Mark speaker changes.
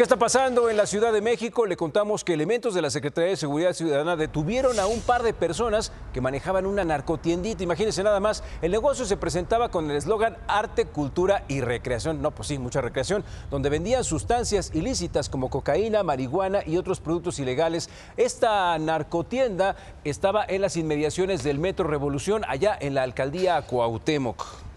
Speaker 1: ¿Qué está pasando en la Ciudad de México? Le contamos que elementos de la Secretaría de Seguridad Ciudadana detuvieron a un par de personas que manejaban una narcotiendita. Imagínense nada más, el negocio se presentaba con el eslogan arte, cultura y recreación. No, pues sí, mucha recreación, donde vendían sustancias ilícitas como cocaína, marihuana y otros productos ilegales. Esta narcotienda estaba en las inmediaciones del Metro Revolución, allá en la alcaldía Cuauhtémoc.